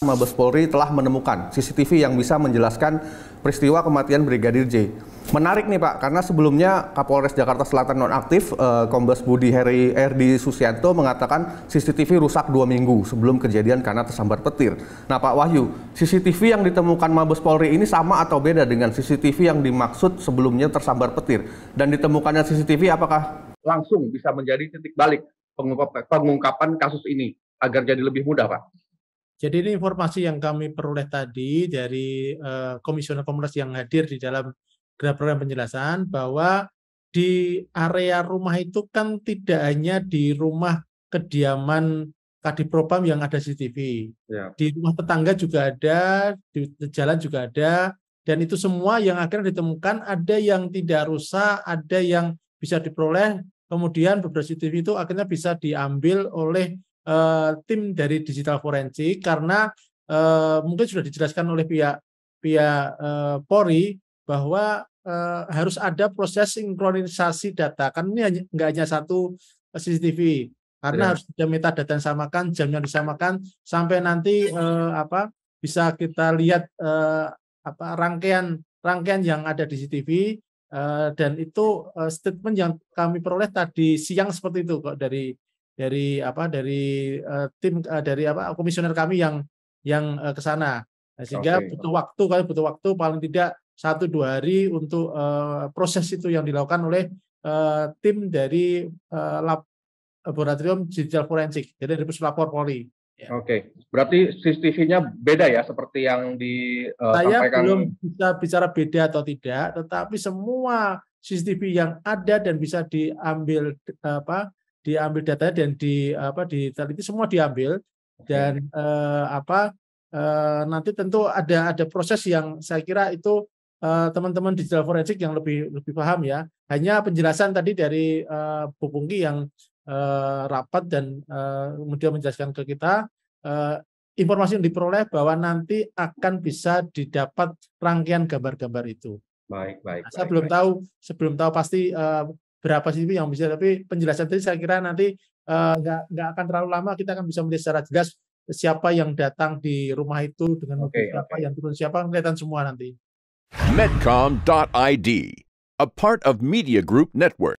Mabes Polri telah menemukan CCTV yang bisa menjelaskan peristiwa kematian Brigadir J. Menarik nih Pak, karena sebelumnya Kapolres Jakarta Selatan nonaktif eh, Kombes Budi Heri Erdi Susianto mengatakan CCTV rusak dua minggu sebelum kejadian karena tersambar petir. Nah Pak Wahyu, CCTV yang ditemukan Mabes Polri ini sama atau beda dengan CCTV yang dimaksud sebelumnya tersambar petir? Dan ditemukannya CCTV apakah langsung bisa menjadi titik balik pengungkapan kasus ini agar jadi lebih mudah Pak? Jadi ini informasi yang kami peroleh tadi dari uh, Komisioner Komnas yang hadir di dalam gerak program penjelasan bahwa di area rumah itu kan tidak hanya di rumah kediaman Kadipropam yang ada CCTV. Ya. Di rumah tetangga juga ada, di jalan juga ada, dan itu semua yang akhirnya ditemukan ada yang tidak rusak, ada yang bisa diperoleh, kemudian beberapa CCTV itu akhirnya bisa diambil oleh Eh, tim dari digital forensik karena uh, mungkin sudah dijelaskan oleh pihak pihak uh, Polri bahwa uh, harus ada proses sinkronisasi data. Kan ini hanya, nggak hanya satu CCTV karena ya. harus ada metadata yang samakan, jamnya disamakan sampai nanti uh, apa bisa kita lihat uh, apa rangkaian rangkaian yang ada di CCTV uh, dan itu uh, statement yang kami peroleh tadi siang seperti itu kok dari dari apa dari uh, tim uh, dari apa komisioner kami yang yang uh, ke sana nah, sehingga okay. butuh waktu kalau butuh waktu paling tidak satu dua hari untuk uh, proses itu yang dilakukan oleh uh, tim dari uh, lab, laboratorium digital forensik jadi dari puslapor poli ya. oke okay. berarti CCTV-nya beda ya seperti yang di saya belum bisa bicara beda atau tidak tetapi semua CCTV yang ada dan bisa diambil apa diambil datanya dan di apa diteliti semua diambil dan eh, apa eh, nanti tentu ada ada proses yang saya kira itu teman eh, teman-teman digital forensik yang lebih lebih paham ya hanya penjelasan tadi dari eh, Bu Pungki yang eh, rapat dan eh, kemudian menjelaskan ke kita eh, informasi yang diperoleh bahwa nanti akan bisa didapat rangkaian gambar-gambar itu. Baik, baik. Saya baik, belum baik. tahu, sebelum tahu pasti uh, berapa sih yang bisa tapi penjelasan tadi saya kira nanti eh, nggak uh, nggak akan terlalu lama kita akan bisa melihat secara jelas siapa yang datang di rumah itu dengan okay, berapa okay. yang turun siapa kelihatan semua nanti. Medcom.id, a part of Media Group Network.